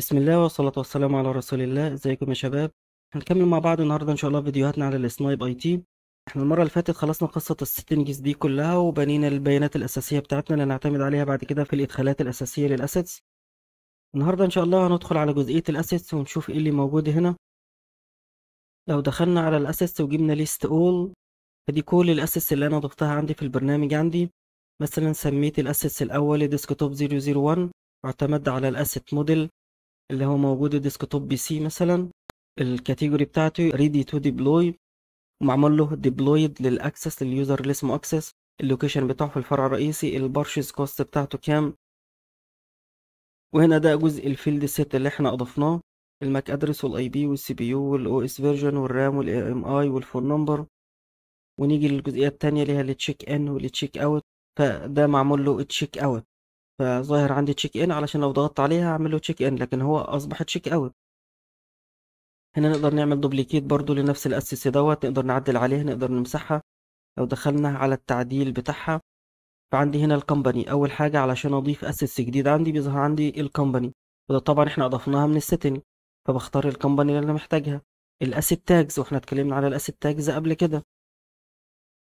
بسم الله والصلاة والسلام على رسول الله ازيكم يا شباب هنكمل مع بعض النهارده ان شاء الله فيديوهاتنا على السنايب اي تي احنا المرة اللي فاتت خلصنا قصة السيتنجز دي كلها وبنينا البيانات الاساسية بتاعتنا اللي هنعتمد عليها بعد كده في الادخالات الاساسية للاسيتس النهارده ان شاء الله هندخل على جزئية الاسيتس ونشوف ايه اللي موجود هنا لو دخلنا على الاسيتس وجبنا ليست اول فدي كل الاسيتس اللي انا ضفتها عندي في البرنامج عندي مثلا سميت الاسيتس الاول ديسكتوب 001 واعتمد على الاسيت موديل اللي هو موجود ديسكتوب بي سي مثلا الكاتيجوري بتاعته ريدي تو ديبلوي ومعمول له ديبلويد للاكسس لليوزر اللي اسمه اكسس اللوكيشن بتاعه في الفرع الرئيسي البرشز كوست بتاعته كام وهنا ده جزء الفيلد سيت اللي احنا اضفناه الماك ادرس والاي بي والسي بي يو والاو اس فيرجن والرام والاي ام اي والفون نمبر ونيجي للجزئيه الثانيه اللي هي التشيك ان والتشيك اوت فده معمول له تشيك اوت فظاهر عندي تشيك ان علشان لو ضغطت عليها اعمل له تشيك ان لكن هو اصبح تشيك اوت هنا نقدر نعمل دوبليكيت برضو لنفس الاسس دوت نقدر نعدل عليها نقدر نمسحها لو دخلنا على التعديل بتاعها فعندي هنا الكمباني اول حاجه علشان اضيف اسس جديد عندي بيظهر عندي الكمباني وده طبعا احنا اضفناها من السيتنج فبختار الكمباني اللي انا محتاجها الاسيت تاجز واحنا اتكلمنا على الاسيت تاجز قبل كده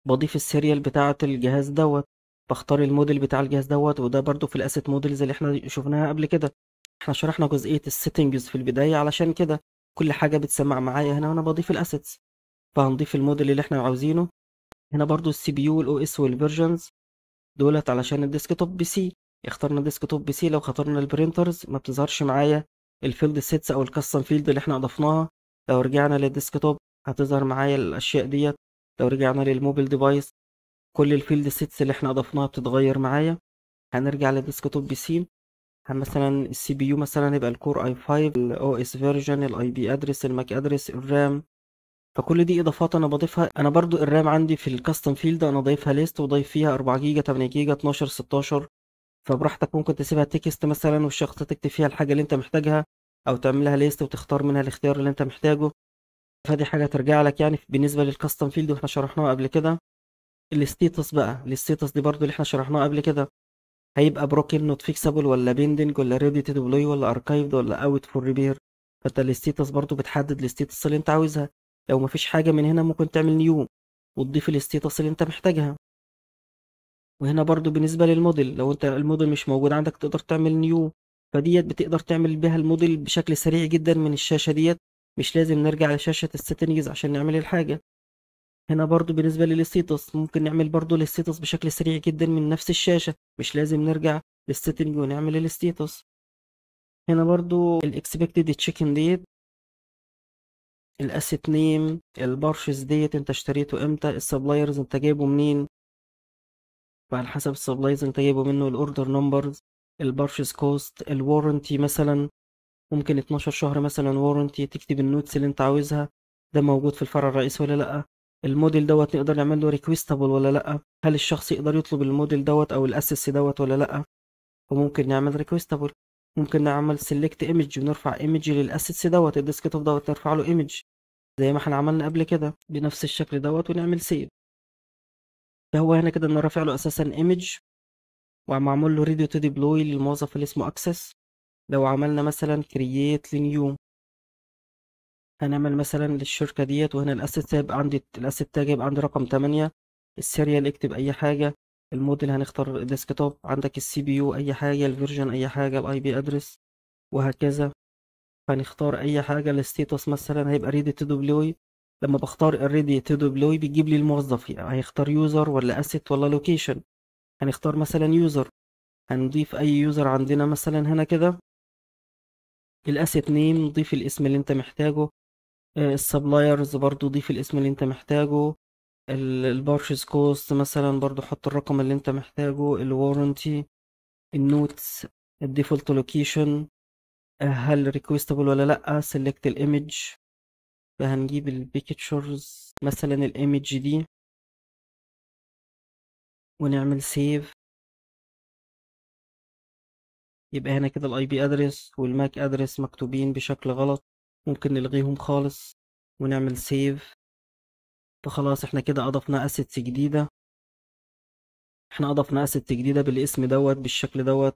بضيف السيريال بتاعه الجهاز دوت بختار الموديل بتاع الجهاز دوت وده برضو في الاسيت موديلز اللي احنا شفناها قبل كده احنا شرحنا جزئيه السيتنجز في البدايه علشان كده كل حاجه بتسمع معايا هنا وانا بضيف الاسيتس فهنضيف الموديل اللي احنا عاوزينه هنا برضو السي بي يو والاو اس والفيرجنز دولت علشان الديسكتوب بي سي اخترنا ديسكتوب بي سي لو اخترنا البرينترز ما بتظهرش معايا الفيلد سيتس او الكاستم فيلد اللي احنا اضفناها لو رجعنا للديسكتوب هتظهر معايا الاشياء ديت لو رجعنا للموبيل ديفايس كل الفيلد سيتس اللي احنا اضفناها بتتغير معايا هنرجع للديسكتوب بي سي مثلا السي بي يو مثلا يبقى الكور اي 5 الاو اس فيرجن الاي بي ادرس الماك ادرس الرام فكل دي اضافات انا بضيفها انا برضو الرام عندي في الكاستم فيلد انا ضايفها ليست وضايف فيها 4 جيجا 8 جيجا 12 16 فبراحتك ممكن تسيبها تكست مثلا والشخص تكتب فيها الحاجه اللي انت محتاجها او تعملها ليست وتختار منها الاختيار اللي انت محتاجه فدي حاجه ترجع لك يعني بالنسبه للكاستم فيلد واحنا شرحناها قبل كده الستيتس بقى الستيتس دي برضو اللي احنا شرحناه قبل كده هيبقى بروكن نوت فيكسبل ولا بيندنج ولا ريدي تو ديبلوي ولا اركايفد ولا اوت فور ريبير فانت الستيتس برضو بتحدد الستيتس اللي انت عاوزها لو مفيش حاجه من هنا ممكن تعمل نيو وتضيف الستيتس اللي انت محتاجها وهنا برضو بالنسبه للموديل لو انت الموديل مش موجود عندك تقدر تعمل نيو فديت بتقدر تعمل بيها الموديل بشكل سريع جدا من الشاشه ديت مش لازم نرجع لشاشه السيتنجز عشان نعمل الحاجه هنا برضو بالنسبة للستيتس ممكن نعمل برضو الستيتس بشكل سريع جدا من نفس الشاشة مش لازم نرجع للسيتنج ونعمل الستيتس هنا برضو الاكسبكتد تشيكن ديت الاسيت نيم البارشز ديت انت اشتريته امتى السبلايرز انت جايبه منين وعلى حسب السبلايرز انت جايبه منه الاوردر نمبرز البارشز كوست الوارنتي مثلا ممكن 12 شهر مثلا وارنتي تكتب النوتس اللي انت عاوزها ده موجود في الفرع الرئيسي ولا لأ الموديل دوت نقدر نعمل له ريكويستابل ولا لا هل الشخص يقدر يطلب الموديل دوت او الاسس دوت ولا لا وممكن نعمل ريكويستابل ممكن نعمل سيلكت ايمج ونرفع ايمج للاسس دوت الديسكتوب دوت نرفع له ايمج زي ما احنا عملنا قبل كده بنفس الشكل دوت ونعمل سيف فهو هنا كده انا رافع له اساسا ايمج ومعمول له ريديو تو ديبلوي للموظف اللي اسمه اكسس لو عملنا مثلا كرييت لنيو هنعمل مثلا للشركة ديت وهنا الاسيت تاب عندي الاسيت تاج يبقى عندي رقم تمانية السيريال اكتب اي حاجة الموديل هنختار ديسكتوب عندك السي بي يو اي حاجة الفيرجن اي حاجة الاي بي ادرس وهكذا هنختار اي حاجة الستيتوس مثلا هيبقى ريدي تو دبلوي لما بختار الريدي تو دبلوي بيجيب لي الموظف يعني هيختار يوزر ولا اسيت ولا لوكيشن هنختار مثلا يوزر هنضيف اي يوزر عندنا مثلا هنا كده الاسيت نيم ضيف الاسم اللي انت محتاجه آه، السبلايرز برضو ضيف الاسم اللي انت محتاجه البارشز كوست مثلا برضو حط الرقم اللي انت محتاجه الوارنتي النوتس الديفولت لوكيشن آه، هل ريكويستبل ولا لا سيلكت الايمج فهنجيب البيكتشرز مثلا الايمج دي ونعمل سيف يبقى هنا كده الاي بي ادرس والماك ادرس مكتوبين بشكل غلط ممكن نلغيهم خالص ونعمل سيف فخلاص احنا كده اضفنا اسيتس جديدة احنا اضفنا اسيتس جديدة بالاسم دوت بالشكل دوت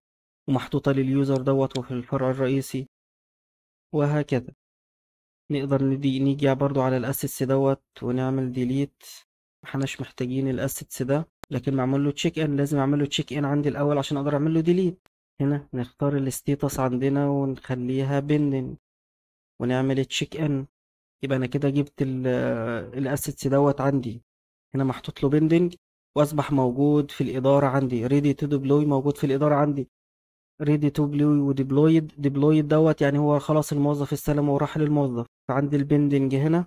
ومحطوطة لليوزر دوت وفي الفرع الرئيسي وهكذا نقدر ندي نيجي برضو على الاسيتس دوت ونعمل ديليت محناش محتاجين الاسيتس ده لكن معمول له تشيك ان لازم اعمل له تشيك ان عندي الاول عشان اقدر اعمل له ديليت هنا نختار الاستيتس عندنا ونخليها بندنج ونعمل تشيك ان يبقى انا كده جبت الاسيتس دوت عندي هنا محطوط له بندنج واصبح موجود في الاداره عندي ريدي تو ديبلوي موجود في الاداره عندي ريدي تو بلوي وديبلويد ديبلويد دوت يعني هو خلاص الموظف استلم وراح للموظف فعندي البندنج هنا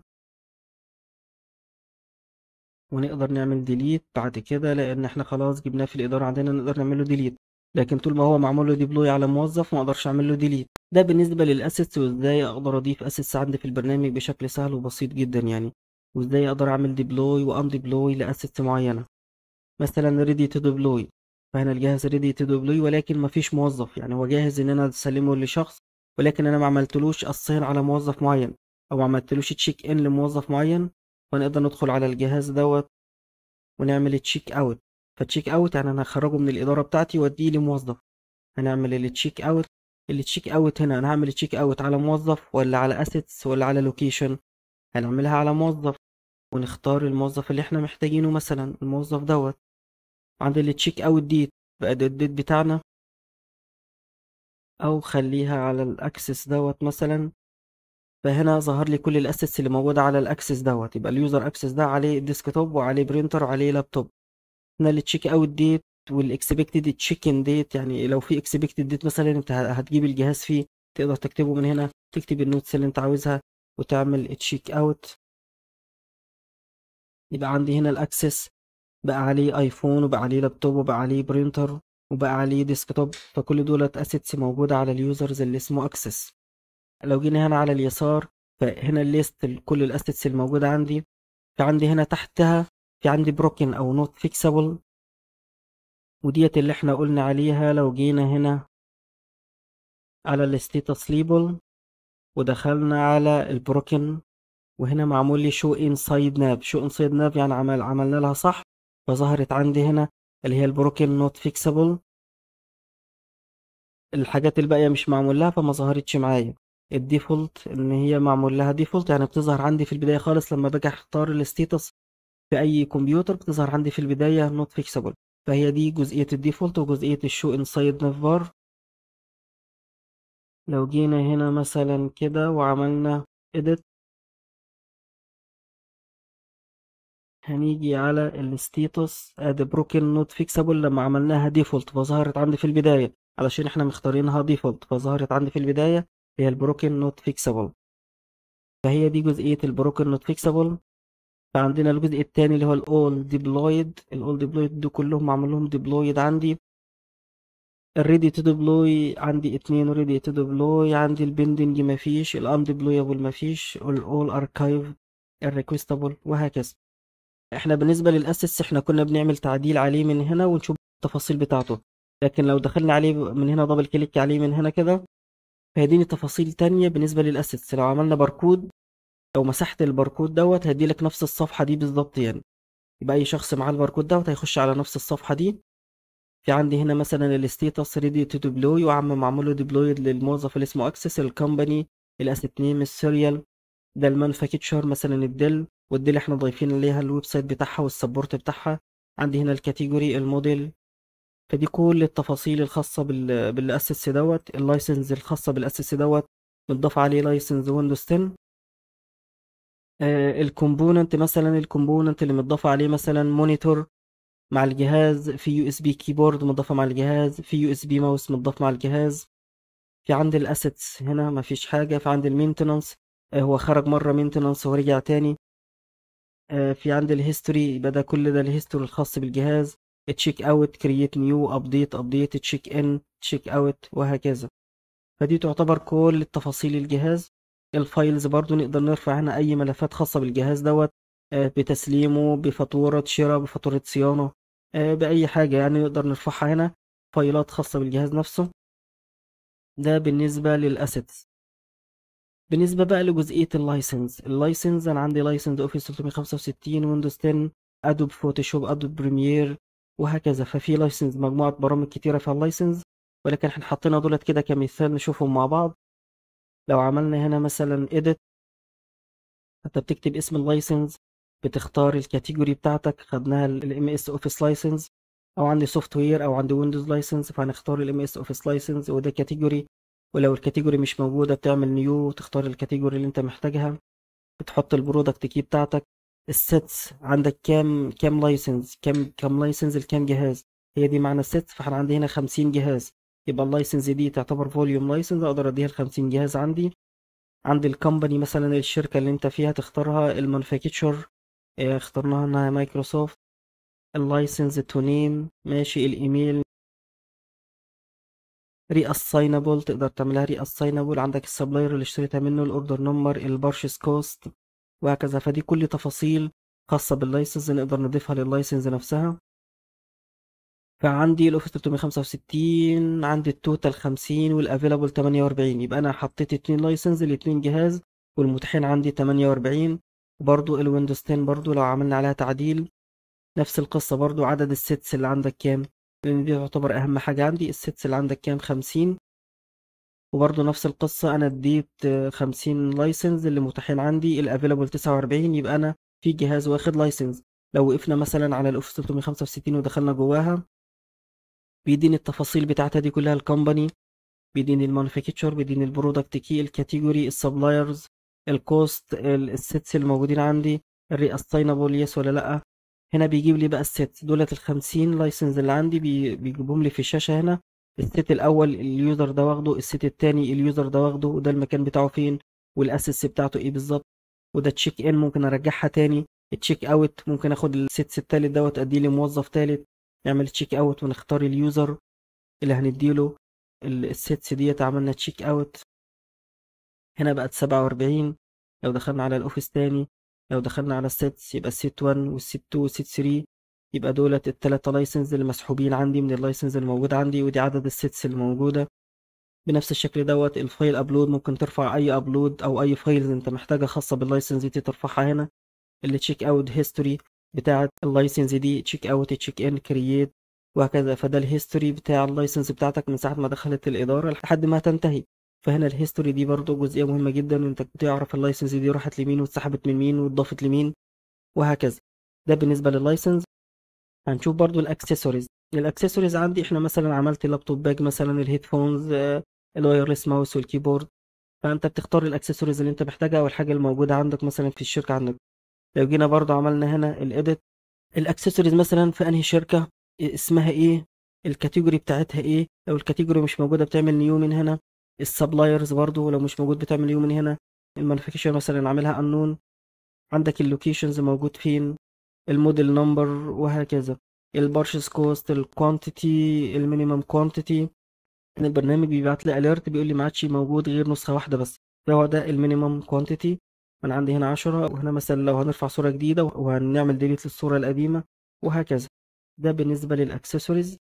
ونقدر نعمل ديليت بعد كده لان احنا خلاص جبناه في الاداره عندنا نقدر نعمله ديليت لكن طول ما هو معمول له ديبلوي على موظف ما اقدرش اعمل له ديليت ده بالنسبه للاسيتس وازاي اقدر اضيف اسيتس عندي في البرنامج بشكل سهل وبسيط جدا يعني وازاي اقدر اعمل ديبلوي وان ديبلوي لاسيتس معينه مثلا ريدي تو ديبلوي فهنا الجهاز ريدي تو ديبلوي ولكن مفيش موظف يعني هو جاهز ان انا اسلمه لشخص ولكن انا ما عملتلوش الصين على موظف معين او ما عملتلوش تشيك ان لموظف معين فنقدر ندخل على الجهاز دوت ونعمل تشيك اوت فتشيك اوت يعني انا هخرجه من الاداره بتاعتي واديه لموظف هنعمل التشيك اوت التشيك اوت هنا انا هعمل تشيك اوت على موظف ولا على اسيتس ولا على لوكيشن هنعملها على موظف ونختار الموظف اللي احنا محتاجينه مثلا الموظف دوت عند التشيك اوت ديت بقى الديت بتاعنا او خليها على الاكسس دوت مثلا فهنا ظهر لي كل الاسيتس اللي موجوده على الاكسس دوت يبقى اليوزر اكسس ده عليه ديسكتوب وعليه برينتر وعليه لابتوب احنا التشيك اوت ديت والاكسبكتد تشيكن ديت يعني لو في اكسبكتد ديت مثلا انت هتجيب الجهاز فيه تقدر تكتبه من هنا تكتب النوتس اللي انت عاوزها وتعمل تشيك اوت يبقى عندي هنا الاكسس بقى عليه ايفون وبقى عليه لابتوب وبقى عليه برينتر وبقى عليه ديسكتوب فكل دولت اسيتس موجودة على اليوزرز اللي اسمه اكسس لو جينا هنا على اليسار فهنا الليست كل الاسيتس الموجودة عندي فعندي هنا تحتها في عندي بروكن او نوت فيكسبل وديت اللي احنا قلنا عليها لو جينا هنا على الستيتس ليبل ودخلنا على البروكن وهنا معمول لي شو انسايد ناب شو انسايد ناب يعني عمل عملنا لها صح فظهرت عندي هنا اللي هي البروكن نوت فيكسبل الحاجات الباقية مش معمول لها فما ظهرتش معايا الديفولت ان هي معمول لها ديفولت يعني بتظهر عندي في البداية خالص لما باجي اختار الستيتس في اي كمبيوتر بتظهر عندي في البدايه نوت فيكسبل فهي دي جزئيه الديفولت وجزئيه الشو انسايد نافبار لو جينا هنا مثلا كده وعملنا edit هنيجي على الستيتوس ادي بروكن نوت فيكسبل لما عملناها ديفولت فظهرت عندي في البدايه علشان احنا مختارينها ديفولت فظهرت عندي في البدايه هي البروكن نوت فيكسبل فهي دي جزئيه البروكن نوت فيكسبل فعندنا الجزء الثاني اللي هو الاول ديبلويد الاول ديبلويد دول كلهم معمول لهم ديبلويد عندي الريدي تو ديبلوي عندي اتنين ريدي تو ديبلوي عندي البندنج مفيش الان ديبلويبل مفيش الاول اركايف الريكويستابل وهكذا احنا بالنسبه للاسس احنا كنا بنعمل تعديل عليه من هنا ونشوف التفاصيل بتاعته لكن لو دخلنا عليه من هنا دبل كليك عليه من هنا كده فيديني تفاصيل تانية بالنسبة للاسس لو عملنا باركود لو مسحت الباركود دوت هيديلك نفس الصفحة دي بالظبط يعني يبقى أي شخص معاه الباركود دوت هيخش على نفس الصفحة دي في عندي هنا مثلا الستيتس ريدي تو ديبلوي وعم معمول ديبلوي للموظف اللي اسمه اكسس الكومباني الاسيت نيم السيريال ده المانفاكتشر مثلا الديل والديل احنا ضايفين ليها الويب سايت بتاعها والسبورت بتاعها عندي هنا الكاتيجوري الموديل فدي كل التفاصيل الخاصة بالاسس دوت اللايسنز الخاصة بالاسس دوت متضاف عليه لايسنز ويندوز 10 آه، الكومبوننت مثلا الكومبوننت اللي متضافه عليه مثلا مونيتور مع الجهاز في يو اس بي كيبورد متضافه مع الجهاز في يو اس بي ماوس متضاف مع الجهاز في عندي الاسيتس هنا مفيش حاجه في عندي المينتنانس آه، هو خرج مره مينتنانس ورجع تاني آه، في عندي الهيستوري يبقى ده كل ده الهيستوري الخاص بالجهاز تشيك اوت كرييت نيو ابديت ابديت تشيك ان تشيك اوت وهكذا فدي تعتبر كل تفاصيل الجهاز الفايلز برضو نقدر نرفع هنا اي ملفات خاصة بالجهاز دوت آه، بتسليمه بفاتورة شراء بفاتورة صيانة آه، بأي حاجة يعني نقدر نرفعها هنا فايلات خاصة بالجهاز نفسه ده بالنسبة للأسيتس بالنسبة بقى لجزئية اللايسنس اللايسنس أنا عندي لايسنس أوفيس 365 ويندوز 10 أدوب فوتوشوب أدوب بريمير وهكذا ففي لايسنس مجموعة برامج كتيرة فيها اللايسنس ولكن احنا حطينا دولت كده كمثال نشوفهم مع بعض لو عملنا هنا مثلا edit انت بتكتب اسم اللايسنس بتختار الكاتيجوري بتاعتك خدناها الام اس اوفيس لايسنس او عندي سوفت وير او عندي ويندوز لايسنس فهنختار الام اس اوفيس لايسنس وده كاتيجوري ولو الكاتيجوري مش موجوده بتعمل نيو وتختار الكاتيجوري اللي انت محتاجها بتحط البرودكت كي بتاعتك السيتس عندك كام كام لايسنس كام كام لايسنس لكام جهاز هي دي معنى السيتس فاحنا عندي هنا 50 جهاز يبقى اللايسنس دي تعتبر فوليوم لايسنس اقدر اديها ل 50 جهاز عندي عند الكومباني مثلا الشركة اللي انت فيها تختارها المانفاكتشر آه، اخترناها انها مايكروسوفت اللايسنس تو نيم ماشي الايميل ري اساينبل تقدر تعملها ري اساينبل عندك السبلاير اللي اشتريتها منه الاوردر نمبر البارشيس كوست وهكذا فدي كل تفاصيل خاصة باللايسنس نقدر نضيفها لللايسنس نفسها فعندي الاوفيس 365 عندي التوتال 50 والافيلابل 48 يبقى انا حطيت اتنين لايسنس الاتنين جهاز والمتاحين عندي 48 برضو الويندوز 10 برضو لو عملنا عليها تعديل نفس القصة برضو عدد السيتس اللي عندك كام لان دي تعتبر اهم حاجة عندي السيتس اللي عندك كام 50 وبرضو نفس القصة انا اديت 50 لايسنس اللي متاحين عندي الافيلابل 49 يبقى انا في جهاز واخد لايسنس لو وقفنا مثلا على الاوفيس 365 ودخلنا جواها بيديني التفاصيل بتاعتها دي كلها الكومباني بيديني المانيفاكتشر بيديني البرودكت كي الكاتيجوري السبلايرز الكوست السيتس الموجودين عندي الري يس ولا لا هنا بيجيب لي بقى الست دولت الخمسين لايسنس اللي عندي بيجيبهم لي في الشاشة هنا الست الأول اليوزر ده واخده الست التاني اليوزر ده واخده وده المكان بتاعه فين والأسس بتاعته ايه بالظبط وده تشيك ان ممكن ارجعها تاني التشيك اوت ممكن اخد الست الثالث دوت اديه لموظف ثالث نعمل تشيك اوت ونختار اليوزر اللي هنديله السيتس ديت عملنا تشيك اوت هنا بقت سبعة وأربعين لو دخلنا على الأوفيس تاني لو دخلنا على السيتس يبقى السيت 1 والسيت 2 والسيت 3 يبقى دولت التلاتة لايسنز اللي مسحوبين عندي من اللايسنز الموجودة عندي ودي عدد السيتس الموجودة بنفس الشكل دوت الفايل ابلود ممكن ترفع اي ابلود او اي فايلز انت محتاجة خاصة باللايسنز دي ترفعها هنا التشيك اوت هيستوري بتاعت اللايسنس دي تشيك اوت تشيك ان كرييت وهكذا فده الهيستوري بتاع اللايسنس بتاعتك من ساعة ما دخلت الإدارة لحد ما تنتهي فهنا الهيستوري دي برضو جزئية مهمة جدا وانت تعرف اللايسنس دي راحت لمين واتسحبت من مين واتضافت لمين وهكذا ده بالنسبة لللايسنس هنشوف برضو الاكسسوارز الاكسسوارز عندي احنا مثلا عملت لابتوب باج مثلا الهيدفونز الوايرلس ماوس والكيبورد فانت بتختار الاكسسوارز اللي انت محتاجها او الحاجه الموجوده عندك مثلا في الشركه عندك لو جينا برضو عملنا هنا الايديت الاكسسوارز مثلا في انهي شركه اسمها ايه الكاتيجوري بتاعتها ايه لو الكاتيجوري مش موجوده بتعمل نيو من هنا السبلايرز برضو لو مش موجود بتعمل نيو من هنا المانيفاكتشر مثلا عاملها انون عندك اللوكيشنز موجود فين الموديل نمبر وهكذا البارشز كوست الكوانتيتي المينيمم كوانتيتي البرنامج بيبعت لي اليرت بيقول لي ما عادش موجود غير نسخه واحده بس هو ده المينيمم كوانتيتي من عندي هنا عشرة وهنا مثلا لو هنرفع صورة جديدة وهنعمل ديليت للصورة القديمة وهكذا ده بالنسبة للأكسسوارز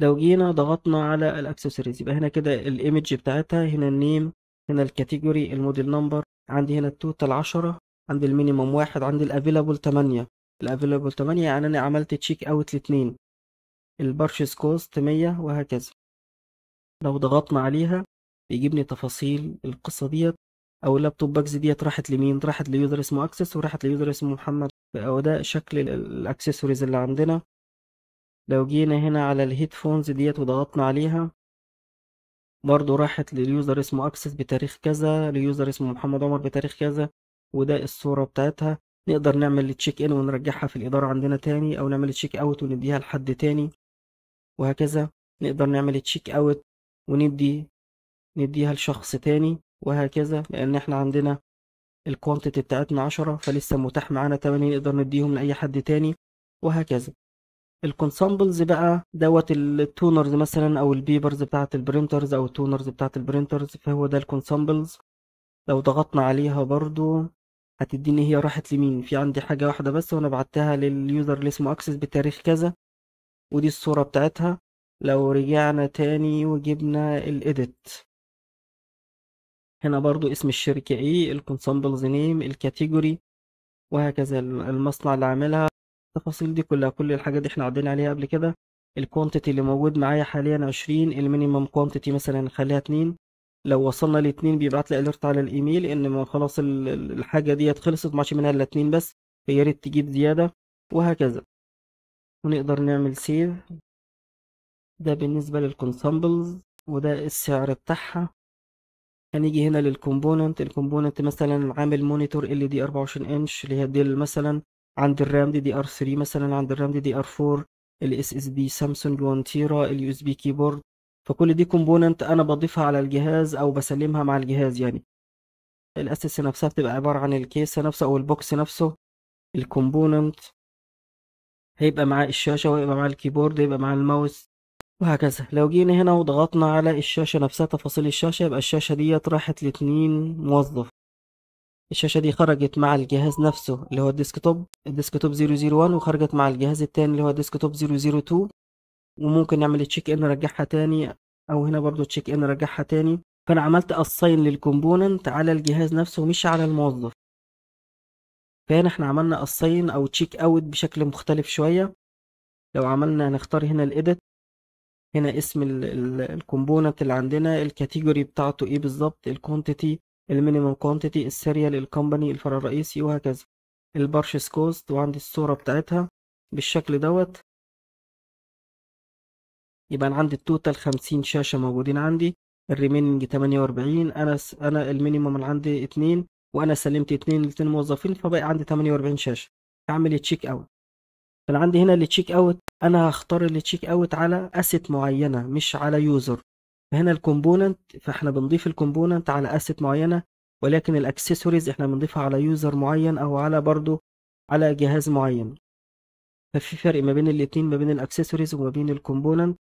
لو جينا ضغطنا على الأكسسوارز يبقى هنا كده الإيمج بتاعتها هنا النيم هنا الكاتيجوري الموديل نمبر عندي هنا التوتال عشرة عندي المينيموم واحد عندي الأفيلابل تمانية الأفيلابل تمانية يعني أنا عملت تشيك أوت لاتنين البرشز كوست مية وهكذا لو ضغطنا عليها بيجيبني تفاصيل القصة ديت او اللابتوب باكس ديت راحت لمين راحت ليوزر اسمه اكسس وراحت ليوزر اسمه محمد او ده شكل الاكسسوارز اللي عندنا لو جينا هنا على الهيدفونز ديت وضغطنا عليها برضه راحت لليوزر اسمه اكسس بتاريخ كذا ليوزر اسمه محمد عمر بتاريخ كذا وده الصورة بتاعتها نقدر نعمل تشيك ان ونرجعها في الإدارة عندنا تاني أو نعمل تشيك اوت ونديها لحد تاني وهكذا نقدر نعمل تشيك اوت وندي نديها لشخص تاني وهكذا لأن احنا عندنا الكوانتيتي بتاعتنا 10 فلسه متاح معانا 8 نقدر نديهم لأي حد تاني وهكذا الكونسامبلز بقى دوت التونرز مثلا او البيبرز بتاعه البرينترز او التونرز بتاعه البرينترز فهو ده الكونسامبلز لو ضغطنا عليها برضو هتديني هي راحت لمين في عندي حاجه واحده بس وانا بعتها لليوزر اللي اسمه اكسس بتاريخ كذا ودي الصوره بتاعتها لو رجعنا تاني وجبنا الايديت هنا برضو اسم الشركة ايه الكونسامبلز نيم الكاتيجوري وهكذا المصنع اللي عاملها التفاصيل دي كلها كل الحاجات دي احنا عدينا عليها قبل كده الكوانتيتي اللي موجود معايا حاليا عشرين المينيمم كوانتيتي مثلا نخليها اتنين لو وصلنا لاتنين بيبعت لي اليرت على الايميل ان ما خلاص الحاجة ديت خلصت معش منها الا اتنين بس فيا ريت تجيب زيادة وهكذا ونقدر نعمل سيف ده بالنسبة للكونسامبلز وده السعر بتاعها هنيجي هنا للكومبوننت الكومبوننت مثلا عامل مونيتور ال دي 24 انش اللي هي ديل مثلا عند الرام دي دي ار 3 مثلا عند الرام دي دي ار 4 الاس اس دي سامسونج 1 تيرا اليو اس بي كيبورد فكل دي كومبوننت انا بضيفها على الجهاز او بسلمها مع الجهاز يعني الاساسي نفسها بتبقى عبارة عن الكيس نفسه او البوكس نفسه الكومبوننت هيبقى معاه الشاشة وهيبقى معاه الكيبورد هيبقى معاه الماوس وهكذا لو جينا هنا وضغطنا على الشاشة نفسها تفاصيل الشاشة يبقى الشاشة ديت راحت لاتنين موظف الشاشة دي خرجت مع الجهاز نفسه اللي هو الديسكتوب الديسكتوب 001 وخرجت مع الجهاز التاني اللي هو الديسكتوب 002 وممكن نعمل تشيك ان نرجعها تاني او هنا برضو تشيك ان نرجعها تاني فانا عملت اساين للكومبوننت على الجهاز نفسه مش على الموظف فهنا احنا عملنا اساين او تشيك اوت بشكل مختلف شوية لو عملنا هنختار هنا الاديت هنا اسم الكومبوننت اللي عندنا الكاتيجوري بتاعته ايه بالظبط الكوانتيتي المينيمم كوانتيتي السيريال الكومباني الفرع الرئيسي وهكذا البارشس كوست وعندي الصورة بتاعتها بالشكل دوت يبقى انا عندي التوتال 50 شاشة موجودين عندي الريميننج 48 انا س... انا المينيمم اللي عندي 2 وانا سلمت 2 لتين موظفين فبقى عندي 48 شاشة اعمل تشيك اوت فانا عندي هنا التشيك اوت انا هختار التشيك اوت على اسيت معينه مش على يوزر فهنا الكومبوننت فاحنا بنضيف الكومبوننت على اسيت معينه ولكن الاكسسوارز احنا بنضيفها على يوزر معين او على برضو على جهاز معين ففي فرق ما بين الاتنين ما بين الاكسسوارز وما بين الكومبوننت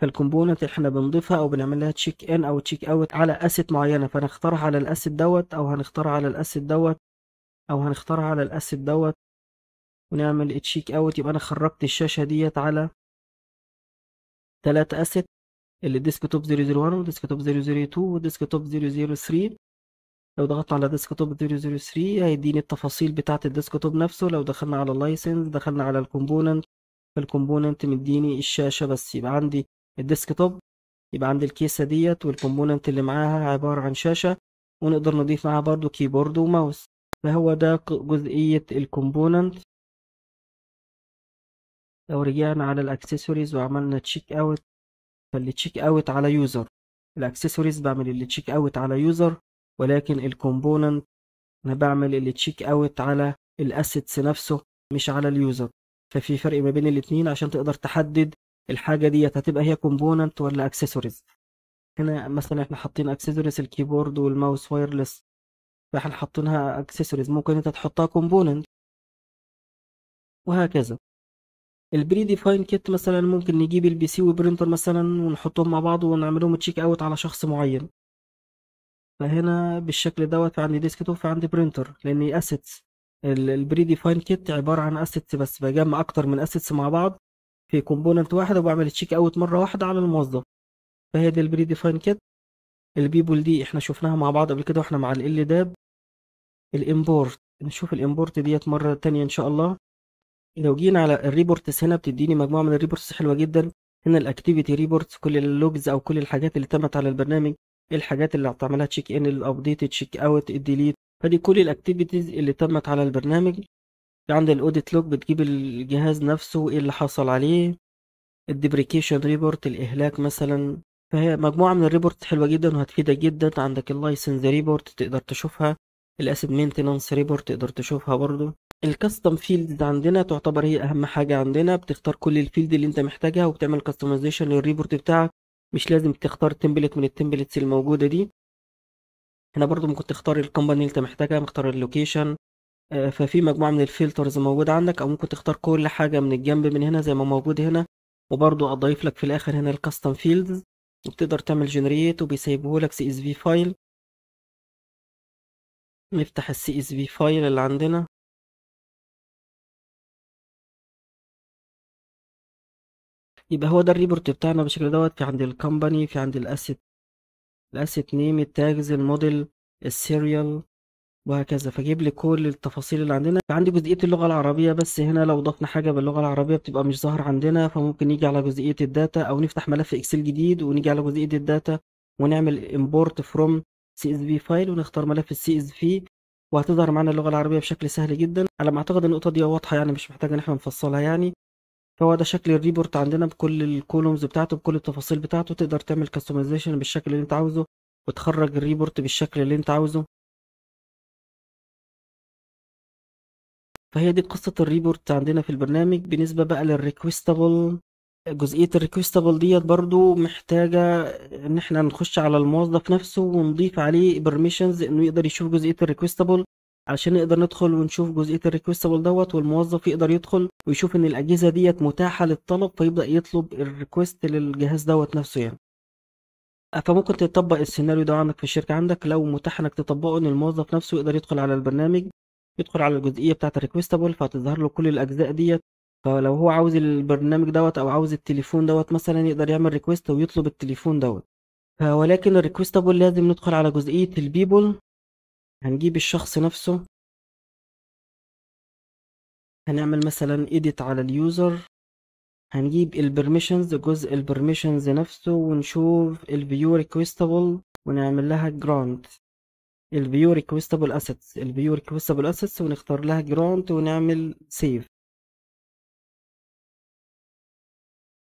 فالكومبوننت احنا بنضيفها او بنعمل لها تشيك ان او تشيك اوت على اسيت معينه فنختارها على الاسيت دوت او هنختارها على الاسيت دوت او هنختارها على الاسيت دوت ونعمل اتشيك اوت يبقى انا خرجت الشاشه ديت على تلات اسيت اللي ديسكتوب 001 وديسكتوب 002 وديسكتوب 003 لو ضغطت على ديسكتوب 003 هيديني التفاصيل بتاعة الديسكتوب نفسه لو دخلنا على اللايسنس دخلنا على الكومبوننت فالكومبوننت مديني الشاشة بس يبقى عندي الديسكتوب يبقى عندي الكيسة ديت والكومبوننت اللي معاها عبارة عن شاشة ونقدر نضيف معاها برضو كيبورد وماوس فهو ده جزئية الكومبوننت لو رجعنا على الاكسسوارز وعملنا تشيك اوت فاللي تشيك اوت على يوزر الاكسسوارز بعمل اللي تشيك اوت على يوزر ولكن الكومبوننت انا بعمل اللي تشيك اوت على الاسيتس نفسه مش على اليوزر ففي فرق ما بين الاتنين عشان تقدر تحدد الحاجه ديت هتبقى هي كومبوننت ولا اكسسوارز هنا مثلا احنا حاطين اكسسوارز الكيبورد والماوس وايرلس فاحنا حاطينها اكسسوارز ممكن انت تحطها كومبوننت وهكذا البري ديفاين كيت مثلا ممكن نجيب البي سي وبرنتر مثلا ونحطهم مع بعض ونعملهم تشيك اوت على شخص معين فهنا بالشكل دوت عندي ديسك توب عندي برنتر لان اسيتس البري ديفاين كيت عباره عن اسيتس بس بجمع اكتر من اسيتس مع بعض في كومبوننت واحد وبعمل تشيك اوت مره واحده على الموظف فهي دي البري ديفاين كيت البيبول دي احنا شفناها مع بعض قبل كده واحنا مع ال داب الامبورت نشوف الامبورت ديت مره تانية ان شاء الله لو جينا على الريبورتس هنا بتديني مجموعه من الريبورتس حلوه جدا هنا الاكتيفيتي ريبورتس كل اللوجز او كل الحاجات اللي تمت على البرنامج إيه الحاجات اللي هتعملها تشيك ان الابديت تشيك اوت الديليت فدي كل الاكتيفيتيز اللي تمت على البرنامج في عند الاوديت لوج بتجيب الجهاز نفسه ايه اللي حصل عليه الديبريكيشن ريبورت الاهلاك مثلا فهي مجموعه من الريبورت حلوه جدا وهتفيدك جدا عندك اللايسنس ريبورت تقدر تشوفها الاسيد مينتنانس ريبورت تقدر تشوفها برضو الكاستم فيلد عندنا تعتبر هي اهم حاجه عندنا بتختار كل الفيلد اللي انت محتاجها وبتعمل كاستمايزيشن للريبورت بتاعك مش لازم تختار تمبلت من التمبلتس الموجوده دي هنا برضو ممكن تختار الكومباني اللي انت محتاجها مختار اللوكيشن آه، ففي مجموعه من الفلترز موجوده عندك او ممكن تختار كل حاجه من الجنب من هنا زي ما موجود هنا وبرضو اضيف لك في الاخر هنا الكاستم فيلدز وبتقدر تعمل جنريت وبيسيبه لك سي اس في فايل نفتح ال CSV فايل اللي عندنا يبقى هو ده الريبورت بتاعنا بالشكل دوت في عند الكمباني في عند الاسيت الاسيت نيم التاجز الموديل السيريال وهكذا فجيب لي كل التفاصيل اللي عندنا عندي جزئيه اللغه العربيه بس هنا لو ضفنا حاجه باللغه العربيه بتبقى مش ظاهر عندنا فممكن نيجي على جزئيه الداتا او نفتح ملف اكسل جديد ونيجي على جزئيه الداتا ونعمل import from سي اس في فايل ونختار ملف السي اس في وهتظهر معانا اللغه العربيه بشكل سهل جدا على ما اعتقد النقطه دي واضحه يعني مش محتاج ان احنا نفصلها يعني فهو ده شكل الريبورت عندنا بكل الكولومز بتاعته بكل التفاصيل بتاعته تقدر تعمل كاستمايزيشن بالشكل اللي انت عاوزه وتخرج الريبورت بالشكل اللي انت عاوزه فهي دي قصة الريبورت عندنا في البرنامج بالنسبة بقى للريكوستابل جزئية الريكوستابل ديت برضو محتاجة إن إحنا نخش على الموظف نفسه ونضيف عليه permissions إنه يقدر يشوف جزئية الريكوستابل علشان نقدر ندخل ونشوف جزئية الريكوستابل دوت والموظف يقدر يدخل ويشوف إن الأجهزة ديت متاحة للطلب فيبدأ يطلب الريكوست للجهاز دوت نفسه يعني فممكن تطبق السيناريو ده عندك في الشركة عندك لو متاح إنك تطبقه إن الموظف نفسه يقدر يدخل على البرنامج يدخل على الجزئية بتاعة الريكوستابل فهتظهر له كل الأجزاء ديت فلو هو عاوز البرنامج دوت او عاوز التليفون دوت مثلا يقدر يعمل ريكويست ويطلب التليفون دوت ولكن الريكويستابل لازم ندخل على جزئية البيبل هنجيب الشخص نفسه هنعمل مثلا ايديت على اليوزر هنجيب البرميشنز جزء البرميشنز نفسه ونشوف البيو ريكويستابل ونعمل لها جراند البيو ريكويستابل اسيتس البيو ريكويستابل اسيتس ونختار لها جراند ونعمل سيف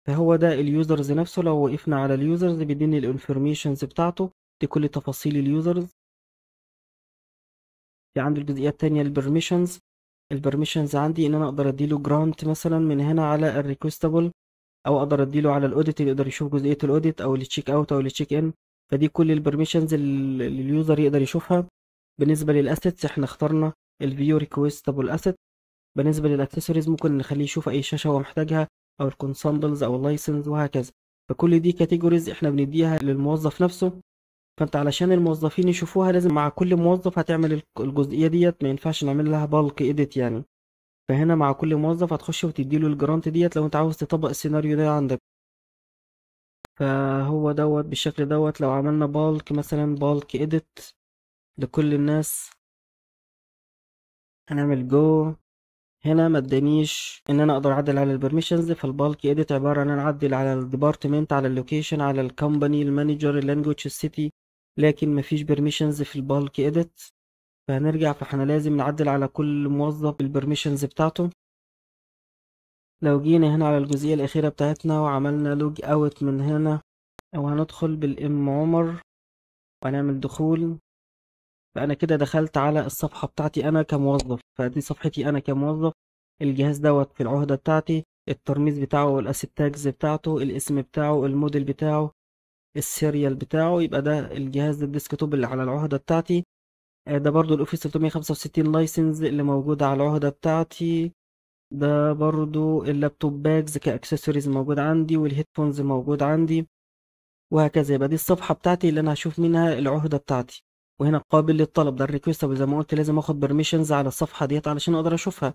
فهو ده اليوزرز نفسه لو وقفنا على اليوزرز بيديني الانفورميشنز بتاعته دي كل تفاصيل اليوزرز في عندي الجزئية التانية البرميشنز البرميشنز عندي ان انا اقدر اديله جرانت مثلا من هنا على الريكوستابل او اقدر اديله على الاوديت يقدر يشوف جزئية الاوديت او التشيك اوت او التشيك ان فدي كل البرميشنز اللي اليوزر يقدر يشوفها بالنسبة للاسيتس احنا اخترنا الفيو ريكوستابل اسيت بالنسبة للاكسسوارز ممكن نخليه يشوف اي شاشة هو محتاجها او الكونسامبلز او اللايسنس وهكذا فكل دي كاتيجوريز احنا بنديها للموظف نفسه فانت علشان الموظفين يشوفوها لازم مع كل موظف هتعمل الجزئيه ديت ما ينفعش نعمل لها بالك اديت يعني فهنا مع كل موظف هتخش وتديله الجرانت ديت لو انت عاوز تطبق السيناريو ده عندك فهو دوت بالشكل دوت لو عملنا بالك مثلا بالك اديت لكل الناس هنعمل جو هنا ما ادانيش ان انا اقدر اعدل على البرميشنز فالبالك اديت عباره عن انا اعدل على الديبارتمنت على اللوكيشن على الكومباني المانجر اللانجوج السيتي لكن مفيش برميشنز في البالك اديت فهنرجع فاحنا لازم نعدل على كل موظف البرميشنز بتاعته لو جينا هنا على الجزئية الأخيرة بتاعتنا وعملنا لوج اوت من هنا أو هندخل بالام عمر وهنعمل دخول فأنا كده دخلت على الصفحة بتاعتي أنا كموظف فدي صفحتي أنا كموظف الجهاز دوت في العهدة بتاعتي الترميز بتاعه والأسيت تاجز بتاعته الاسم بتاعه الموديل بتاعه السيريال بتاعه يبقى ده الجهاز الديسكتوب اللي على العهدة بتاعتي آه، ده برضو الأوفيس 365 لايسنز اللي موجودة على العهدة بتاعتي ده برضو اللابتوب باجز كأكسسوارز موجود عندي والهيدفونز موجود عندي وهكذا يبقى دي الصفحة بتاعتي اللي أنا هشوف منها العهدة بتاعتي وهنا قابل للطلب ده الريكوست وزي ما قلت لازم اخد برميشنز على الصفحه ديت علشان اقدر اشوفها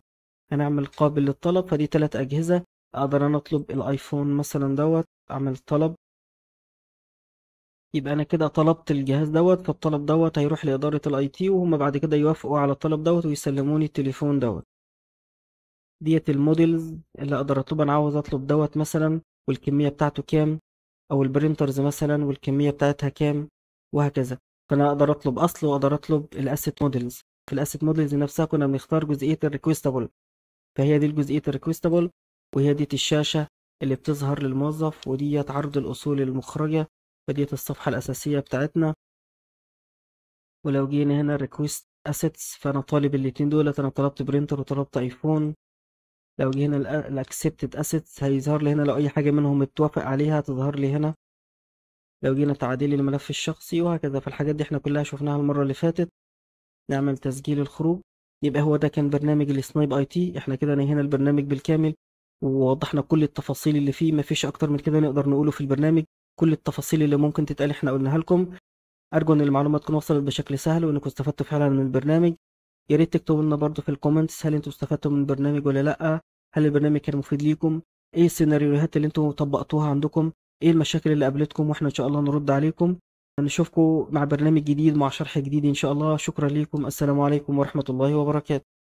هنعمل قابل للطلب فدي تلات اجهزه اقدر انا اطلب الايفون مثلا دوت اعمل طلب يبقى انا كده طلبت الجهاز دوت فالطلب دوت هيروح لاداره الاي تي وهم بعد كده يوافقوا على الطلب دوت ويسلموني التليفون دوت ديت الموديلز اللي اقدر اطلب انا عاوز اطلب دوت مثلا والكميه بتاعته كام او البرينترز مثلا والكميه بتاعتها كام وهكذا فانا اقدر اطلب اصل واقدر اطلب الاسيت مودلز في الاسيت مودلز نفسها كنا بنختار جزئيه الريكويستابل فهي دي الجزئيه الريكويستابل وهي دي الشاشه اللي بتظهر للموظف وديت عرض الاصول المخرجه فديت الصفحه الاساسيه بتاعتنا ولو جينا هنا ريكويست اسيتس فانا طالب الاتنين دولت انا طلبت برينتر وطلبت ايفون لو جه هنا الاكسبتد اسيتس هيظهر لي هنا لو اي حاجه منهم متوافق عليها هتظهر لي هنا لو جينا تعديل الملف الشخصي وهكذا فالحاجات دي احنا كلها شفناها المرة اللي فاتت نعمل تسجيل الخروج يبقى هو ده كان برنامج السنايب اي تي احنا كده نهينا البرنامج بالكامل ووضحنا كل التفاصيل اللي فيه مفيش اكتر من كده نقدر نقوله في البرنامج كل التفاصيل اللي ممكن تتقال احنا قلناها لكم ارجو ان المعلومه تكون وصلت بشكل سهل وانكم استفدتوا فعلا من البرنامج يا ريت تكتبوا لنا برضو في الكومنتس هل انتوا استفدتوا من البرنامج ولا لا هل البرنامج كان مفيد ليكم ايه السيناريوهات اللي انتوا طبقتوها عندكم ايه المشاكل اللي قابلتكم واحنا ان شاء الله نرد عليكم نشوفكم مع برنامج جديد مع شرح جديد ان شاء الله شكرا ليكم السلام عليكم ورحمة الله وبركاته